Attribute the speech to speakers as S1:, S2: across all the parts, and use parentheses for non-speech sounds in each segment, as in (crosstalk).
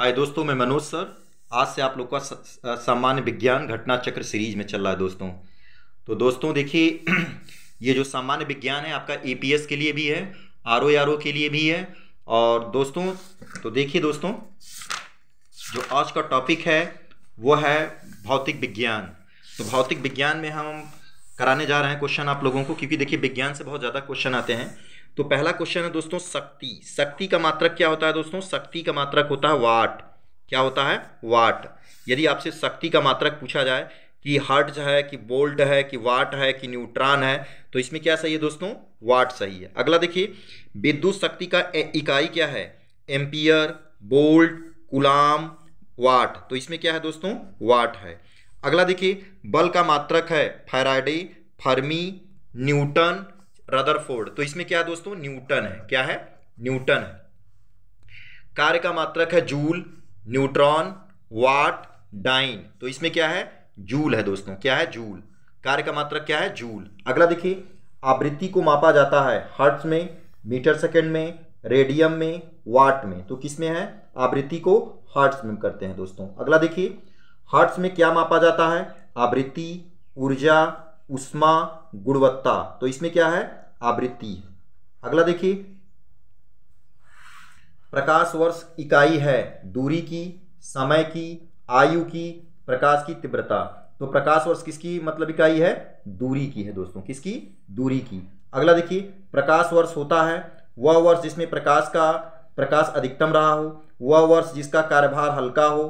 S1: हाय दोस्तों मैं मनोज सर आज से आप लोग का सामान्य विज्ञान घटना चक्र सीरीज में चल रहा है दोस्तों तो दोस्तों देखिए (clears throat) ये जो सामान्य विज्ञान है आपका एपीएस e के लिए भी है आर ओ आर ओ के लिए भी है और दोस्तों तो देखिए दोस्तों जो आज का टॉपिक है वो है भौतिक विज्ञान तो भौतिक विज्ञान में हम कराने जा रहे हैं क्वेश्चन आप लोगों को क्योंकि देखिए विज्ञान से बहुत ज़्यादा क्वेश्चन आते हैं तो पहला क्वेश्चन है दोस्तों शक्ति शक्ति का मात्रक क्या होता है दोस्तों शक्ति का मात्रक होता है वाट क्या होता है वाट यदि आपसे शक्ति का मात्रक पूछा जाए कि हर्ट है कि बोल्ट है कि वाट है कि न्यूट्रॉन है तो इसमें क्या सही है दोस्तों वाट सही है अगला देखिए विद्युत शक्ति का इकाई क्या है एम्पियर बोल्ट गुलाम वाट तो इसमें क्या है दोस्तों वाट है अगला देखिए बल का मात्रक है फैराडे फर्मी न्यूटन रदरफोर्ड तो इसमें क्या है दोस्तों न्यूटन है क्या है न्यूटन है कार्य का मात्रक है जूल न्यूट्रॉन वाट डाइन तो इसमें क्या है जूल है दोस्तों क्या है जूल कार्य का मात्रक क्या है जूल अगला देखिए आवृत्ति को मापा जाता है हर्ट्स में मीटर सेकंड में रेडियम में वाट में तो किस में है आवृत्ति को हर्ट्स में करते हैं दोस्तों अगला देखिए हर्ट्स में क्या मापा जाता है आवृत्ति ऊर्जा उष्मा गुणवत्ता तो इसमें क्या है आवृत्ति है अगला देखिए प्रकाश वर्ष इकाई है दूरी की समय की आयु की प्रकाश की तीव्रता तो प्रकाश वर्ष किसकी मतलब इकाई है दूरी की है दोस्तों किसकी दूरी की अगला देखिए प्रकाश वर्ष होता है वह वर्ष जिसमें प्रकाश का प्रकाश अधिकतम रहा हो वह वर्ष जिसका कार्यभार हल्का हो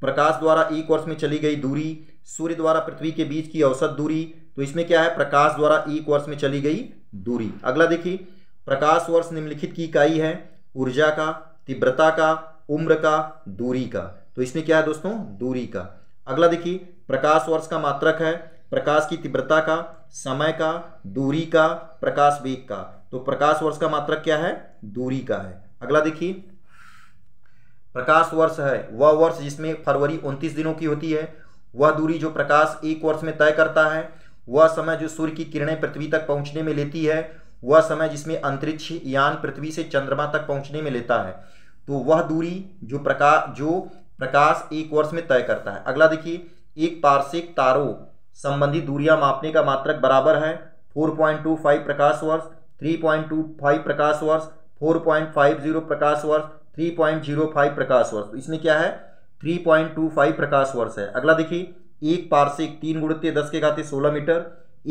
S1: प्रकाश द्वारा एक वर्ष में चली गई दूरी सूर्य द्वारा पृथ्वी के बीच की औसत दूरी तो इसमें क्या है प्रकाश द्वारा एक वर्ष में चली गई दूरी अगला देखिए प्रकाश वर्ष निम्नलिखित की इकाई है ऊर्जा का तीव्रता का उम्र का दूरी का तो इसमें क्या है दोस्तों दूरी का अगला देखिए प्रकाश वर्ष का मात्रक है प्रकाश की तीव्रता का समय का दूरी का प्रकाश वेग का तो प्रकाश वर्ष का मात्रक क्या है दूरी का है अगला देखिए प्रकाश वर्ष है वह वर्ष जिसमें फरवरी उन्तीस दिनों की होती है वह दूरी जो प्रकाश एक वर्ष में तय करता है वह समय जो सूर्य की किरणें पृथ्वी तक पहुंचने में लेती है वह समय जिसमें अंतरिक्ष यान पृथ्वी से चंद्रमा तक पहुंचने में लेता है तो वह दूरी जो प्रकाश जो प्रकाश एक वर्ष में तय करता है अगला देखिए एक पार्शिक तारों संबंधी दूरियां मापने का मात्रक बराबर है 4.25 प्रकाश वर्ष 3.25 प्रकाश वर्ष 4.50 प्रकाश वर्ष 3.05 प्रकाश वर्ष इसमें क्या है 3.25 प्रकाश वर्ष है अगला देखिए एक पार्षिक तीन गुणते दस के घाते सोलह मीटर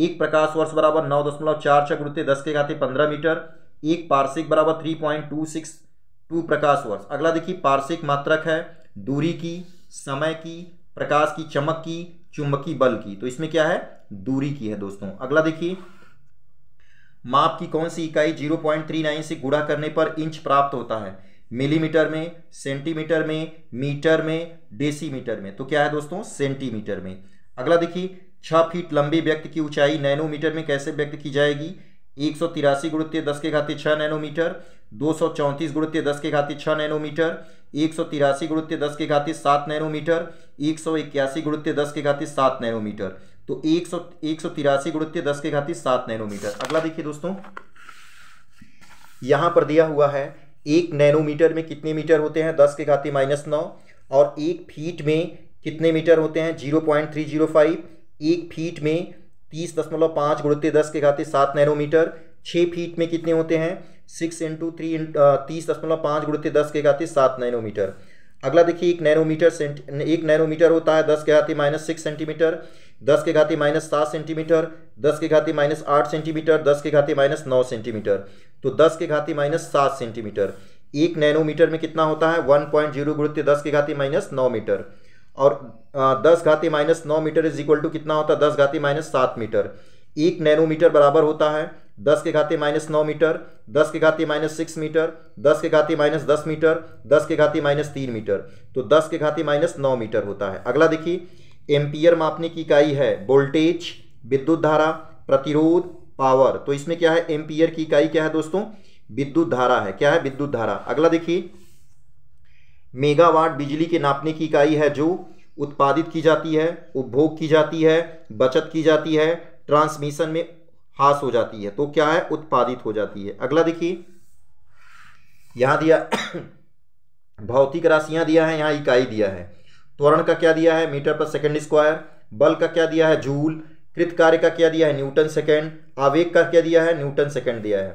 S1: एक प्रकाश वर्ष बराबर नौ दशमलव चार छः गुणते दस के घाते पंद्रह मीटर एक पार्षिक बराबर three point two six two प्रकाश वर्ष अगला देखिए पार्षिक मात्रक है दूरी की समय की प्रकाश की चमक की चुंबकीय बल की तो इसमें क्या है दूरी की है दोस्तों अगला देखिए माप की कौन सी इकाई जीरो पॉइंट थ्री नाइन से गुणा करने पर इंच प्राप्त होता है मिलीमीटर में सेंटीमीटर में मीटर में डेसीमीटर में तो क्या है दोस्तों सेंटीमीटर में अगला देखिए छह फीट लंबे व्यक्ति की ऊंचाई नैनोमीटर में कैसे व्यक्त की जाएगी एक सौ तिरासी गुणत्य दस के घाते छह नैनोमीटर दो सौ चौंतीस गुणत्य दस के घाते छह नैनोमीटर एक सौ तिरासी गुणत्य दस के घाते सात नैनोमीटर एक सौ इक्यासी गुणत्य दस के घाते सात नैनोमीटर तो एक सौ एक सौ तिरासी गुणत्य दस के घाते सात नैनोमीटर अगला देखिए दोस्तों यहां पर दिया हुआ है एक नैनोमीटर में कितने मीटर होते हैं दस के घाते माइनस नौ और एक फीट में कितने मीटर होते हैं zero point three zero five एक फीट में तीस दशमलव पाँच गुड़ते दस के घाते सात नैनोमीटर छः फीट में कितने होते हैं सिक्स इंटू थ्री तीस दशमलव पाँच गुड़ते दस के घाते सात नैनोमीटर अगला देखिए एक नैनोमीटर सेंट एक नैनोमीटर होता है दस के घाते माइनस सिक्स सेंटीमीटर दस के घाते माइनस सात सेंटीमीटर दस के घाते माइनस आठ सेंटीमीटर दस के घाते माइनस नौ सेंटीमीटर तो दस के घाती माइनस सात सेंटीमीटर एक नैनोमीटर में कितना होता है वन पॉइंट जीरो गुणित दस के घाती माइनस नौ मीटर और दस घाती माइनस नौ मीटर इज इक्वल टू कितना होता है दस घाती माइनस सात मीटर एक नैनोमीटर बराबर होता है दस के घाते माइनस नौ मीटर दस के घाती माइनस सिक्स मीटर दस के घाती माइनस दस मीटर दस के घाती माइनस तीन मीटर तो दस के घाती माइनस नौ मीटर होता है अगला देखिए एम्पियर मापने की इकाई है वोल्टेज विद्युत धारा प्रतिरोध पावर तो इसमें क्या है एम्पियर की इकाई क्या है दोस्तों विद्युत धारा है क्या है विद्युत धारा अगला देखिए मेगावाट बिजली के नापने की इकाई है जो उत्पादित की जाती है उपभोग की जाती है बचत की जाती है ट्रांसमिशन में हास हो जाती है तो क्या है उत्पादित हो जाती है अगला देखिए यहां दिया (coughs) भौतिक राशियां दिया है यहां इकाई दिया है त्वरण का क्या दिया है मीटर पर सेकेंड स्क्वायर बल का क्या दिया है जूल कृत कार्य का क्या दिया है न्यूटन सेकेंड आवेग का क्या दिया है न्यूटन सेकेंड दिया है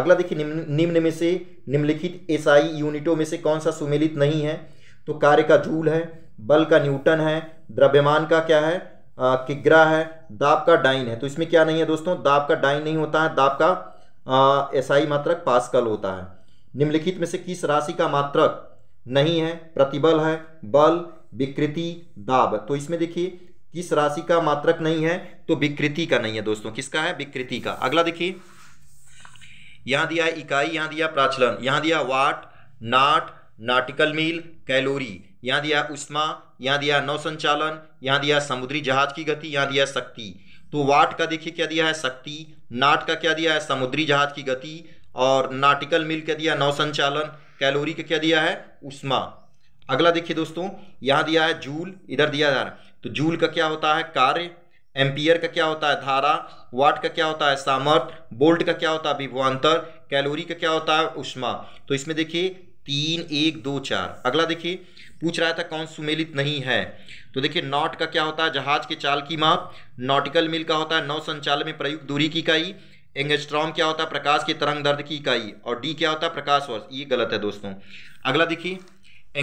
S1: अगला देखिए निम्न निम्न में से निम्नलिखित एसआई यूनिटों में से कौन सा सुमेलित नहीं है तो कार्य का जूल है बल का न्यूटन है द्रव्यमान का क्या है किग्रा है दाब का डाइन है तो इसमें क्या नहीं है दोस्तों दाब का डाइन नहीं होता है दाब का एसआई मात्रक पास्कल होता है निम्नलिखित में से किस राशि का मात्रक नहीं है प्रतिबल है बल विकृति दाब तो इसमें देखिए किस राशि का मात्रक नहीं है तो विकृति का नहीं है दोस्तों किसका है विकृति का अगला देखिए यहां दिया है इकाई यहां दिया प्राचलन यहां दिया वाट नाट नाटिकल मील कैलोरी यहां दिया उष्मा यहां दिया नौ संचालन यहां दिया समुद्री जहाज की गति यहां दिया शक्ति तो वाट का देखिए क्या दिया है शक्ति नाट का क्या दिया है समुद्री जहाज की गति और नाटिकल मील क्या दिया नौ संचालन कैलोरी का क्या दिया है उष्मा अगला देखिए दोस्तों यहां दिया है जूल इधर दिया जा रहा है तो जूल का क्या होता है कार्य एम्पियर का क्या होता है धारा वाट का क्या होता है सामर्थ बोल्ट का क्या होता है विभवान्तर कैलोरी का क्या होता है उष्मा तो इसमें देखिए तीन एक दो चार अगला देखिए पूछ रहा था कौन सुमेलित नहीं है तो देखिए नॉट का क्या होता है जहाज के चाल की माप नॉटिकल मिल का होता है नौ संचाल में प्रयुक्त दूरी की इकाई एंगस्ट्रॉम क्या होता है प्रकाश के तरंग दर्द की इकाई और डी क्या होता है प्रकाश वर्ष ये गलत है दोस्तों अगला देखिए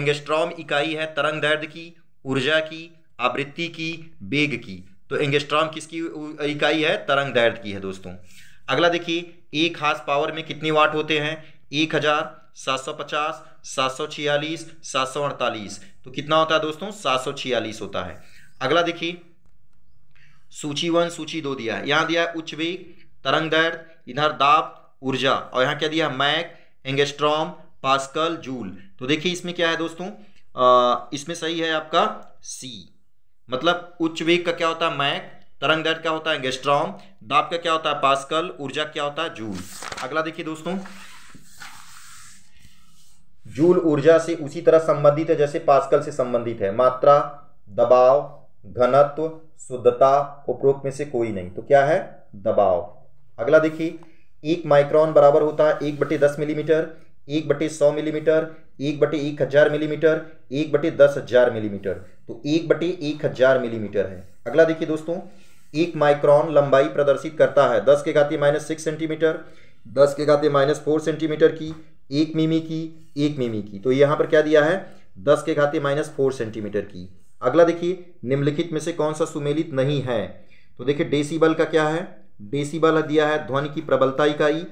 S1: एंगस्ट्रॉम इकाई है तरंग दर्द की ऊर्जा की आवृत्ति की वेग की तो एंगेस्ट्रॉम किसकी इकाई है तरंग दैर्ध की है दोस्तों अगला देखिए एक हाथ पावर में कितने वाट होते हैं एक हज़ार सात सौ पचास सात सौ छियालीस सात सौ अड़तालीस तो कितना होता है दोस्तों सात सौ छियालीस होता है अगला देखिए सूची वन सूची दो दिया है यहाँ दिया है उच्च वेग तरंग दर्द इधर दाब ऊर्जा और यहाँ क्या दिया है मैक एंगेस्ट्रॉम पास्कल जूल तो देखिए इसमें क्या है दोस्तों आ, इसमें सही है आपका सी मतलब उच्च वेग का क्या होता है मैक तरंग दैर्घ्य क्या होता है गेस्ट्रॉम दाब का क्या होता है पास्कल ऊर्जा क्या होता है जूल अगला देखिए दोस्तों जूल ऊर्जा से उसी तरह संबंधित है जैसे पास्कल से संबंधित है मात्रा दबाव घनत्व शुद्धता उपरोक्त में से कोई नहीं तो क्या है दबाव अगला देखिए एक माइक्रॉन बराबर होता है एक बटे दस मिलीमीटर एक बटे सौ मिलीमीटर एक बटे एक हजार मिलीमीटर एक बटे दस हजार मिलीमीटर तो एक बटे एक हजार मिलीमीटर है अगला देखिए दोस्तों एक माइक्रॉन लंबाई प्रदर्शित करता है दस के घाते माइनस सिक्स सेंटीमीटर दस के घाते माइनस फोर सेंटीमीटर की एक मीमी की एक मीमी की तो यहां पर क्या दिया है दस के घाते माइनस फोर सेंटीमीटर की अगला देखिए निम्नलिखित में से कौन सा सुमेलित नहीं है तो देखिए डेसीबल का क्या है डेसीबल दिया है ध्वनि की प्रबलता इकाई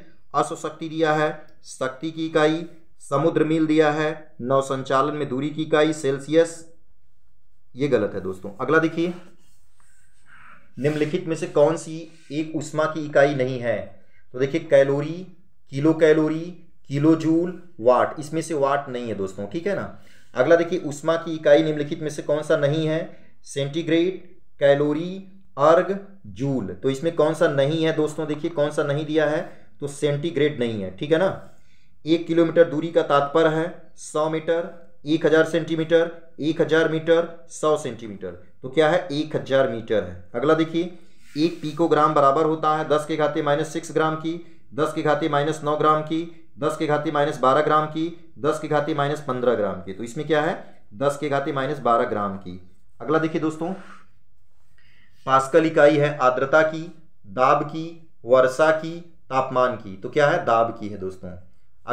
S1: अश्वशक्ति दिया है शक्ति की इकाई समुद्र मील दिया है नौ संचालन में दूरी की इकाई सेल्सियस ये गलत है दोस्तों अगला देखिए निम्नलिखित में से कौन सी एक उष्मा की इकाई नहीं है तो देखिए calorie kilocalorie kilojoule watt इसमें से वाट नहीं है दोस्तों ठीक है ना अगला देखिए उष्मा की इकाई निम्नलिखित में से कौन सा नहीं है सेंटीग्रेड कैलोरी अर्ग जूल तो इसमें कौन सा नहीं है दोस्तों देखिए कौन सा नहीं दिया है तो सेंटीग्रेड नहीं है ठीक है ना एक किलोमीटर दूरी का तात्पर्य है सौ मीटर एक हज़ार सेंटीमीटर एक हजार मीटर सौ सेंटीमीटर तो क्या है एक हजार मीटर है अगला देखिए एक पीकोग्राम बराबर होता है दस के घाते माइनस सिक्स ग्राम की दस के घाते माइनस नौ ग्राम की दस के घाते माइनस बारह ग्राम की दस के घाते माइनस पंद्रह ग्राम की तो इसमें क्या है दस के घाते माइनस बारह ग्राम की अगला देखिए दोस्तों पास्कल इकाई है आर्द्रता की दाब की वर्षा की तापमान की तो क्या है दाब की है दोस्तों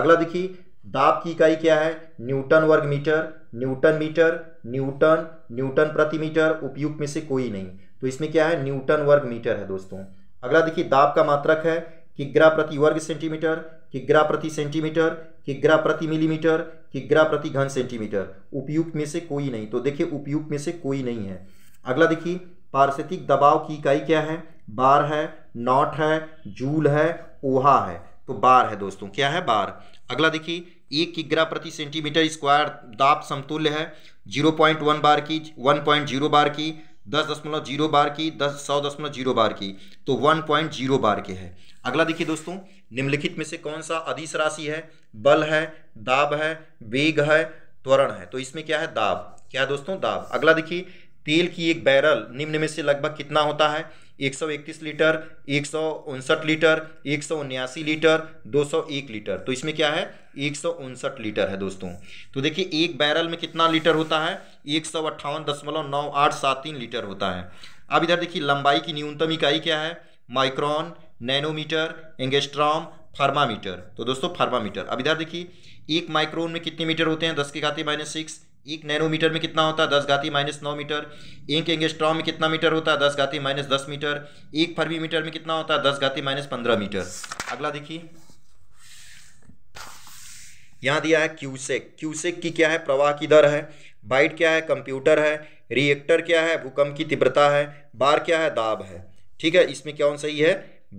S1: अगला देखिए दाब की इकाई क्या है न्यूटन वर्ग metre newton metre newton newton प्रति मीटर उपयुक्त में से कोई नहीं तो इसमें क्या है न्यूटन वर्ग मीटर है दोस्तों अगला देखिए दाब का मात्रक है किग्रा प्रति वर्ग सेंटीमीटर किग्रा प्रति सेंटीमीटर किग्रा प्रति मिलीमीटर किग्रा प्रति घन सेंटीमीटर उपयुक्त में से कोई नहीं तो देखिए उपयुक्त में से कोई नहीं है अगला देखिए पार्श्विक दबाव की इकाई क्या है बार है नॉट है जूल है ओहा है तो बार है दोस्तों क्या है बार अगला देखिए एक किग्रा प्रति सेंटीमीटर स्क्वायर दाब समतुल्य है जीरो पॉइंट वन बार की वन पॉइंट जीरो बार की दस दशमलव जीरो बार की दस सौ दशमलव जीरो बार की तो वन पॉइंट जीरो बार के है अगला देखिए दोस्तों निम्नलिखित में से कौन सा अधिस राशि है बल है दाब है वेग है त्वरण है तो इसमें क्या है दाब क्या है दोस्तों दाब अगला देखिए तेल की एक बैरल निम्न में से लगभग कितना होता है 131 लीटर एक लीटर एक लीटर 201 लीटर तो इसमें क्या है एक लीटर है दोस्तों तो देखिए एक बैरल में कितना लीटर होता है एक लीटर होता है अब इधर देखिए लंबाई की न्यूनतम इकाई क्या है माइक्रॉन नैनोमीटर एंगेस्ट्रॉम फार्मामीटर तो दोस्तों फार्मामीटर अब इधर देखिए एक माइक्रोन में कितने मीटर होते हैं दस के खाते माइनस सिक्स एक नैनोमीटर में कितना होता है दस घाती माइनस नौ मीटर एक एंगेस्ट्रॉ में कितना मीटर होता है दस घाती माइनस दस मीटर एक फर्मी मीटर में कितना होता है दस घाती माइनस पंद्रह मीटर अगला देखिए यहाँ दिया है क्यूसेक क्यूसेक की क्या है प्रवाह की दर है बाइट क्या है कंप्यूटर है रिएक्टर क्या है भूकंप की तीव्रता है बार क्या है दाब है ठीक है इसमें क्या सही है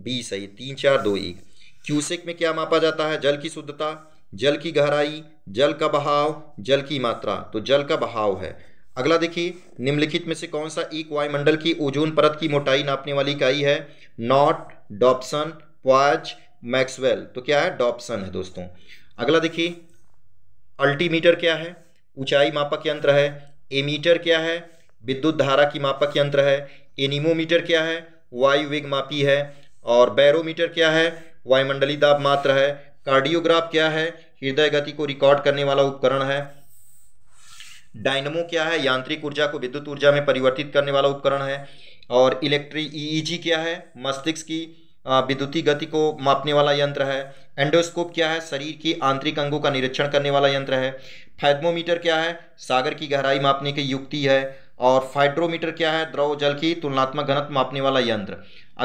S1: बी सही तीन चार दो एक क्यूसेक में क्या मापा जाता है जल की शुद्धता जल की गहराई जल का बहाव जल की मात्रा तो जल का बहाव है अगला देखिए निम्नलिखित में से कौन सा एक वायुमंडल की ओजोन परत की मोटाई नापने वाली इकाई है नॉट डॉप्सन प्वाज मैक्सवेल तो क्या है डॉप्सन है दोस्तों अगला देखिए अल्टीमीटर क्या है ऊंचाई मापक यंत्र है एमीटर क्या है विद्युत धारा की मापक यंत्र है एनिमोमीटर क्या है वायु वेग मापी है और बैरोमीटर क्या है वायुमंडली दाब मात्र है कार्डियोग्राफ क्या है हृदय गति को रिकॉर्ड करने वाला उपकरण है डायनमो क्या है यांत्रिक ऊर्जा को विद्युत ऊर्जा में परिवर्तित करने वाला उपकरण है और इलेक्ट्री ईईजी e e क्या है मस्तिष्क की विद्युतीय गति को मापने वाला यंत्र है एंडोस्कोप क्या है शरीर की आंतरिक अंगों का निरीक्षण करने वाला यंत्र है फैदमोमीटर क्या है सागर की गहराई मापने की युक्ति है और फाइड्रोमीटर क्या है द्रव जल की तुलनात्मक घनत्व मापने वाला यंत्र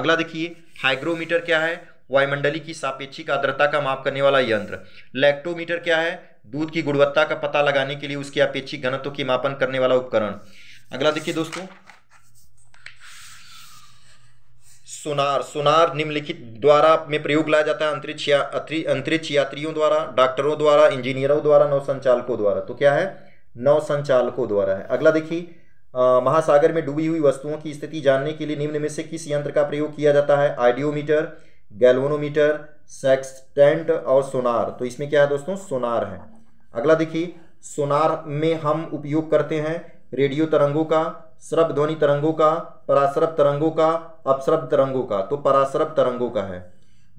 S1: अगला देखिए हाइग्रोमीटर क्या है वायुमंडली की सापेक्षिक आर्द्रता का माप करने वाला यंत्र लैक्टोमीटर क्या है दूध की गुणवत्ता का पता लगाने के लिए उसके अपेक्षिक घनत्व की मापन करने वाला उपकरण अगला देखिए दोस्तों सोनार सोनार निम्नलिखित द्वारा में प्रयोग लाया जाता है अंतरिक्ष अंतरिक्ष यात्रियों द्वारा डॉक्टरों द्वारा इंजीनियरों द्वारा नौसंचालकों द्वारा तो क्या है संचालकों द्वारा है अगला देखिए महासागर में डूबी हुई वस्तुओं की स्थिति जानने के लिए निम्न में से किस यंत्र का प्रयोग किया जाता है आइडियोमीटर गैल्वोनोमीटर सेक्सटेंट और सोनार तो इसमें क्या है दोस्तों सोनार है अगला देखिए सोनार में हम उपयोग करते हैं रेडियो तरंगों का श्रव ध्वनि तरंगों का पराश्रव तरंगों का अपश्रव तरंगों का तो पराश्रव तरंगों का है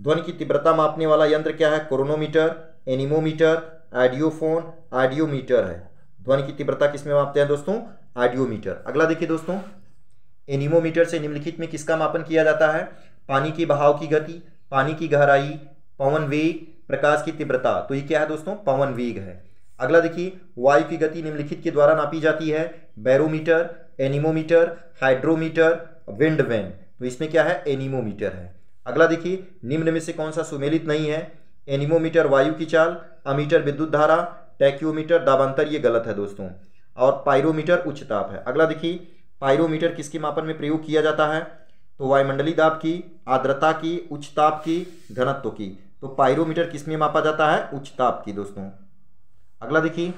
S1: ध्वनि की तीव्रता मापने वाला यंत्र क्या है कोरोनोमीटर एनिमोमीटर आइडियोफोन आइडियोमीटर है ध्वनि की तीव्रता किसमें मापते हैं दोस्तों आइडियोमीटर अगला देखिए दोस्तों एनिमोमीटर से निम्नलिखित में किसका मापन किया जाता है पानी के बहाव की गति पानी की गहराई पवन वेग प्रकाश की तीव्रता तो ये क्या है दोस्तों पवन वेग है अगला देखिए वायु की गति निम्नलिखित के द्वारा नापी जाती है barometer anemometer hydrometer wind vane तो इसमें क्या है एनिमोमीटर है अगला देखिए निम्न में से कौन सा सुमेलित नहीं है एनिमोमीटर वायु की चाल अमीटर विद्युत धारा टैक्योमीटर दाबांतर ये गलत है दोस्तों और पायरोमीटर उच्चताप है अगला देखिए पायरोमीटर किसके मापन में प्रयोग किया जाता है तो वायुमंडलीय दाब की आर्द्रता की उच्च ताप की घनत्व की तो पायरोमीटर किस में मापा जाता है उच्च ताप की दोस्तों अगला देखिए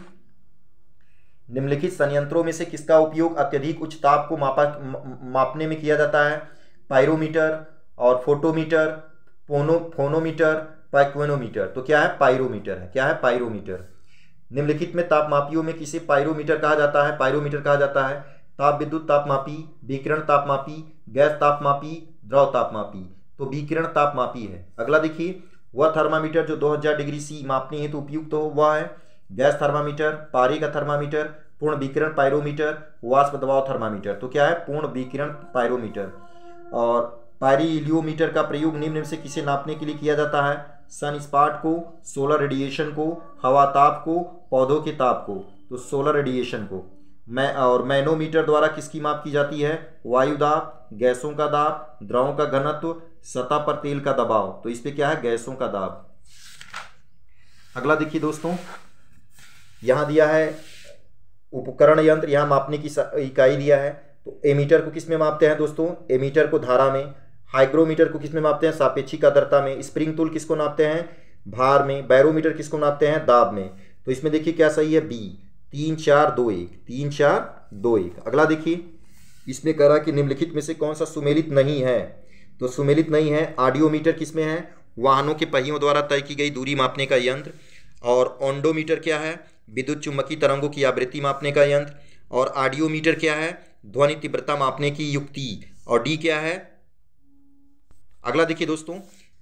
S1: निम्नलिखित संयंत्रों में से किसका उपयोग अत्यधिक उच्च ताप को मापा मापने में किया जाता है पायरोमीटर और फोटोमीटर फोनो फोनोमीटर पैक्वेनोमीटर तो क्या है पायरोमीटर है क्या है पायरोमीटर निम्नलिखित में तापमापियों में किसे पायरोमीटर कहा जाता है पायरोमीटर कहा जाता है ताप विद्युत तापमापी विकिरण तापमापी गैस तापमापी द्रव तापमापी तो विकिरण तापमापी है अगला देखिए वह थर्मामीटर जो 2000 डिग्री सी मापने हेतु तो उपयुक्त हो वह है गैस थर्मामीटर पारी का थर्मामीटर पूर्ण विकिरण पायरोमीटर वाष्प दबाव थर्मामीटर तो क्या है पूर्ण विकिरण पायरोमीटर और पायरिलियोमीटर का प्रयोग निम्न से किसे नापने के लिए किया जाता है सन स्पाट को सोलर रेडिएशन को हवा ताप को पौधों के ताप को तो सोलर रेडिएशन को मैं और मैनोमीटर द्वारा किसकी माप की जाती है वायु दाब गैसों का दाब द्रवों का घनत्व सतह पर तेल का दबाव तो इस पे क्या है गैसों का दाब अगला देखिए दोस्तों यहाँ दिया है उपकरण यंत्र यहाँ मापने की इकाई दिया है तो एमीटर को किस में मापते हैं दोस्तों एमीटर को धारा में हाइग्रोमीटर को किस में मापते हैं सापेक्षिक आदरता में स्प्रिंग टूल किसको नापते हैं भार में बैरोमीटर किसको नापते हैं दाब में तो इसमें देखिए क्या सही है बी तीन चार दो एक तीन चार दो एक अगला देखिए इसमें कह रहा कि निम्नलिखित में से कौन सा सुमेलित नहीं है तो सुमेलित नहीं है ऑडियोमीटर किसमें है वाहनों के पहियों द्वारा तय की गई दूरी मापने का यंत्र और ऑन्डोमीटर क्या है विद्युत चुम्बकीय तरंगों की आवृत्ति मापने का यंत्र और ऑडियोमीटर क्या है ध्वनि तीव्रता मापने की युक्ति और डी क्या है अगला देखिए दोस्तों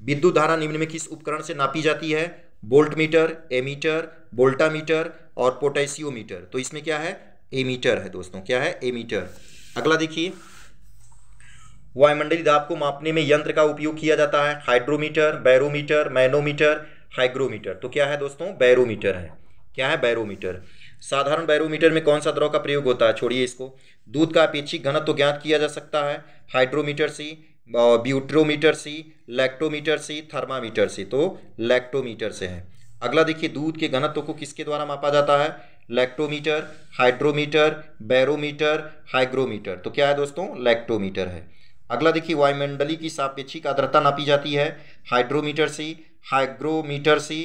S1: विद्युत धारा निम्न में किस उपकरण से नापी जाती है बोल्टमीटर एमीटर बोल्टामीटर और पोटेशियोमीटर तो इसमें क्या है एमीटर है दोस्तों क्या है एमीटर अगला देखिए वायुमंडलीय दाब को मापने में यंत्र का उपयोग किया जाता है हाइड्रोमीटर बैरोमीटर मैनोमीटर हाइग्रोमीटर तो क्या है दोस्तों बैरोमीटर है क्या है बैरोमीटर साधारण बैरोमीटर में कौन सा द्रव का प्रयोग होता है छोड़िए इसको दूध का अपेक्षिक घनत्व तो ज्ञात किया जा सकता है हाइड्रोमीटर से ब्यूट्रोमीटर से लैक्टोमीटर से थर्मामीटर से तो लैक्टोमीटर से है अगला देखिए दूध के घनत्व को किसके द्वारा मापा जाता है लैक्टोमीटर हाइड्रोमीटर बैरोमीटर हाइग्रोमीटर तो क्या है दोस्तों लैक्टोमीटर है अगला देखिए वायुमंडली की सापेक्षिक आद्रता नापी जाती है हाइड्रोमीटर से हाइग्रोमीटर से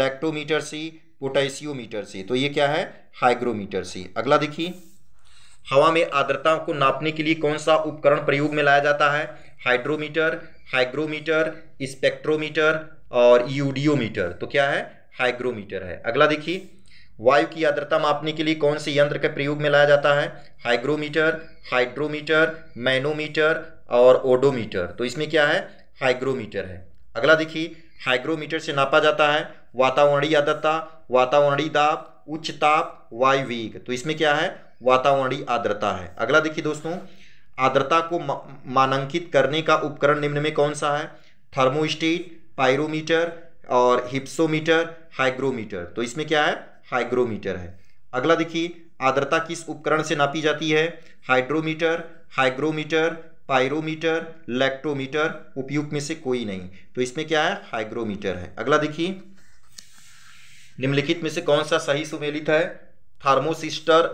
S1: लैक्टोमीटर से पोटेशियोमीटर से तो ये क्या है हाइग्रोमीटर से अगला देखिए हवा में आर्द्रता को नापने के लिए कौन सा उपकरण प्रयोग में लाया जाता है हाइड्रोमीटर हाइग्रोमीटर स्पेक्ट्रोमीटर और यूडियोमीटर तो क्या है हाइग्रोमीटर है अगला देखिए वायु की आर्द्रता मापने के लिए कौन से यंत्र का प्रयोग में लाया जाता है हाइग्रोमीटर हाइड्रोमीटर मैनोमीटर और ओडोमीटर तो इसमें क्या है हाइग्रोमीटर है अगला देखिए हाइग्रोमीटर से नापा जाता है वातावरणीय आर्द्रता वातावरणीय दाब उच्च ताप वायु वेग तो इसमें क्या है वातावरणीय आर्द्रता है अगला देखिए दोस्तों आर्द्रता को मानांकित करने का उपकरण निम्न में कौन सा है थर्मोस्टेट पायरोमीटर और हिप्सोमीटर हाइग्रोमीटर तो इसमें क्या है हाइग्रोमीटर है अगला देखिए आर्द्रता किस उपकरण से नापी जाती है हाइड्रोमीटर हाइग्रोमीटर पायरोमीटर लैक्टोमीटर उपयुक्त में से कोई नहीं तो इसमें क्या है हाइग्रोमीटर है अगला देखिए निम्नलिखित में से कौन सा सही सुमेलित है थर्मोसिस्टर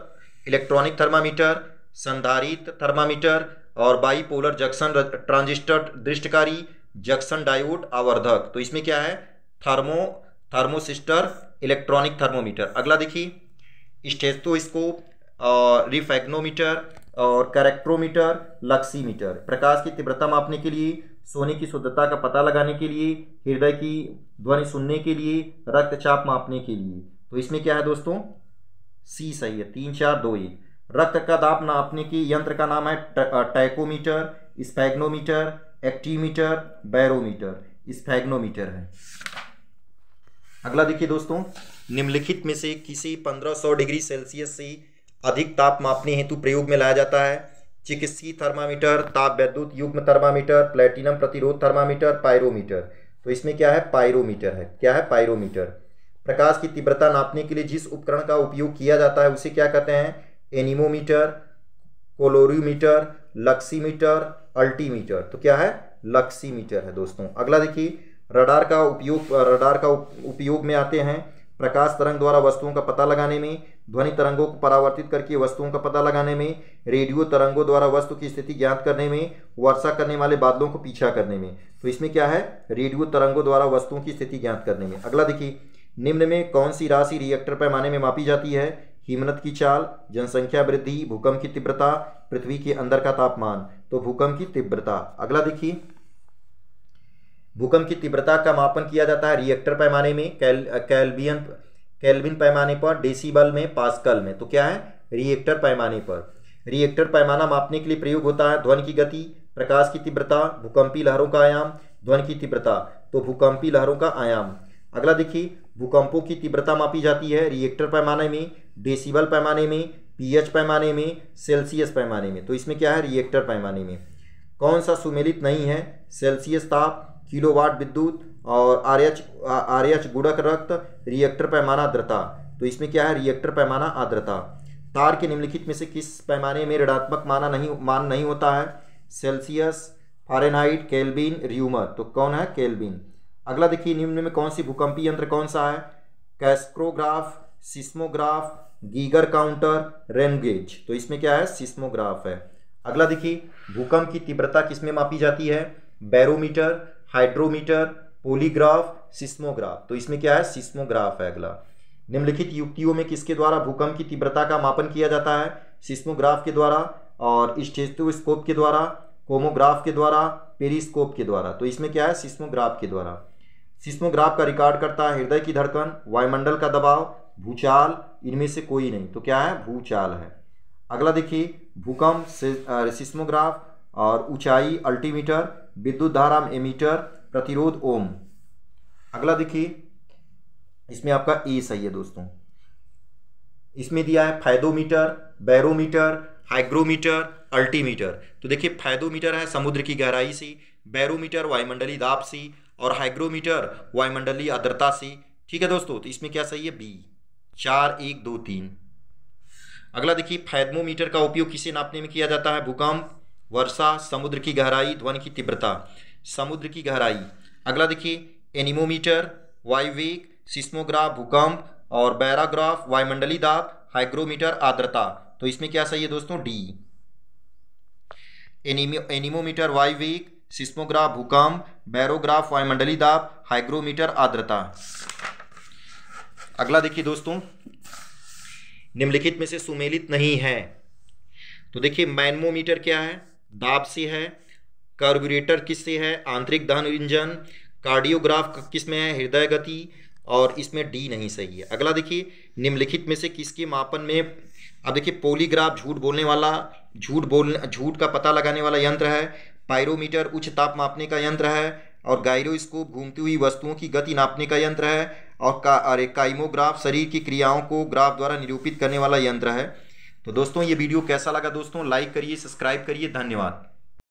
S1: इलेक्ट्रॉनिक थर्मामीटर संधारित थर्मामीटर और बाईपोलर जक्शन ट्रांजिस्टर दृष्टकारी जक्शन डायोड आवर्धक तो इसमें क्या है थर्मो थर्मोसिस्टर इलेक्ट्रॉनिक थर्मोमीटर अगला देखिए स्टेथोस्कोप रिफेग्नोमीटर और कैरेक्ट्रोमीटर लक्सीमीटर प्रकाश की तीव्रता मापने के लिए सोने की शुद्धता का पता लगाने के लिए हृदय की ध्वनि सुनने के लिए रक्तचाप मापने के लिए तो इसमें क्या है दोस्तों सी सही है तीन चार दो एक रक्त का दाप नापने के यंत्र का नाम है टैकोमीटर स्पैग्नोमीटर एक्टीमीटर बैरोमीटर स्फैग्नोमीटर है अगला देखिए दोस्तों निम्नलिखित में से किसी 1500 डिग्री सेल्सियस से अधिक ताप मापने हेतु प्रयोग में लाया जाता है चिकित्सीय थर्मामीटर ताप वैद्युत युग्म थर्मामीटर प्लेटिनम प्रतिरोध थर्मामीटर पायरोमीटर तो इसमें क्या है पायरोमीटर है क्या है पायरोमीटर प्रकाश की तीव्रता नापने के लिए जिस उपकरण का उपयोग किया जाता है उसे क्या कहते हैं एनिमोमीटर कोलोरीमीटर लक्सीमीटर अल्टीमीटर तो क्या है लक्सीमीटर है दोस्तों अगला देखिए रडार का उपयोग रडार का उपयोग में आते हैं प्रकाश तरंग द्वारा वस्तुओं का पता लगाने में ध्वनि तरंगों को परावर्तित करके वस्तुओं का पता लगाने में रेडियो तरंगों द्वारा वस्तु की स्थिति ज्ञात करने में वर्षा करने वाले बादलों को पीछा करने में तो इसमें क्या है रेडियो तरंगों द्वारा वस्तुओं की स्थिति ज्ञात करने में अगला देखिए निम्न में कौन सी राशि रिएक्टर पैमाने में मापी जाती है हिमनत की चाल जनसंख्या वृद्धि भूकंप की तीव्रता पृथ्वी के अंदर का तापमान तो भूकंप की तीव्रता अगला देखिए भूकंप की तीव्रता का मापन किया जाता है रिएक्टर पैमाने में कैल कैलबियन कैलबिन पैमाने पर डेसीबल में पास्कल में तो क्या है रिएक्टर पैमाने पर रिएक्टर पैमाना मापने के लिए प्रयोग होता है ध्वन की गति प्रकाश की तीव्रता भूकंपी लहरों का आयाम ध्वन की तीव्रता तो भूकंपी लहरों का आयाम अगला देखिए भूकंपों की तीव्रता मापी जाती है रिएक्टर पैमाने में डेसीबल पैमाने में पीएच पैमाने में सेल्सियस पैमाने में तो इसमें क्या है रिएक्टर पैमाने में कौन सा सुमेलित नहीं है सेल्सियस ताप किलोवाट विद्युत और आर एच आर एच गुड़क रक्त रिएक्टर पैमाना आर्द्रता तो इसमें क्या है रिएक्टर पैमाना आर्द्रता तार के निम्नलिखित में से किस पैमाने में ऋणात्मक माना नहीं मान नहीं होता है सेल्सियस फारेनहाइट केल्विन र्यूमर तो कौन है केल्विन अगला देखिए निम्न में कौन सी भूकंपीय यंत्र कौन सा है crescograph seismograph Geiger counter rain gauge तो इसमें क्या है सिस्मोग्राफ है अगला देखिए भूकंप की तीव्रता किसमें मापी जाती है बैरोमीटर हाइड्रोमीटर पोलीग्राफ सिस्मोग्राफ तो इसमें क्या है सिस्मोग्राफ है अगला निम्नलिखित युक्तियों में किसके द्वारा भूकंप की तीव्रता का मापन किया जाता है सिस्मोग्राफ के द्वारा और स्टेस्टोस्कोप के द्वारा कोमोग्राफ के द्वारा पेरिस्कोप के द्वारा तो इसमें क्या है सिस्मोग्राफ के द्वारा सिस्मोग्राफ का रिकॉर्ड करता है हृदय की धड़कन वायुमंडल का दबाव भूचाल इनमें से कोई नहीं तो क्या है भूचाल है अगला देखिए भूकंप सिस्मोग्राफ और ऊंचाई अल्टीमीटर विद्युत धारा एमीटर प्रतिरोध ओम अगला देखिए इसमें आपका ए सही है दोस्तों इसमें दिया है फायदोमीटर बैरोमीटर हाइग्रोमीटर अल्टीमीटर तो देखिए फायदोमीटर है समुद्र की गहराई सी बैरोमीटर वायुमंडली दाब सी और हाइग्रोमीटर वायुमंडली आर्द्रता सी ठीक है दोस्तों तो इसमें क्या सही है बी चार एक दो तीन अगला देखिए फैदमोमीटर का उपयोग किसे नापने में किया जाता है भूकंप वर्षा समुद्र की गहराई ध्वन की तीव्रता समुद्र की गहराई अगला देखिए एनिमोमीटर वायुवेग सिस्मोग्राफ भूकंप और बैराग्राफ वायुमंडली दाब हाइग्रोमीटर आर्द्रता तो इसमें क्या सही है दोस्तों डी एनिमो एनिमोमीटर वायुवेग सिस्मोग्राफ भूकंप बैरोग्राफ वायुमंडली दाब हाइग्रोमीटर आर्द्रता अगला देखिए दोस्तों निम्नलिखित में से सुमेलित नहीं है तो देखिए मैनमोमीटर क्या है दाब से है कार्बोरेटर किससे है आंतरिक दहन इंजन कार्डियोग्राफ किस में है हृदय गति और इसमें डी नहीं सही है अगला देखिए निम्नलिखित में से किसके मापन में अब देखिए पोलीग्राफ झूठ बोलने वाला झूठ बोलने झूठ का पता लगाने वाला यंत्र है पायरोमीटर उच्च ताप मापने का यंत्र है और गायरोस्कोप घूमती हुई वस्तुओं की गति नापने का यंत्र है और का अरे काइमोग्राफ शरीर की क्रियाओं को ग्राफ द्वारा निरूपित करने वाला यंत्र है तो दोस्तों ये वीडियो कैसा लगा दोस्तों लाइक करिए सब्सक्राइब करिए धन्यवाद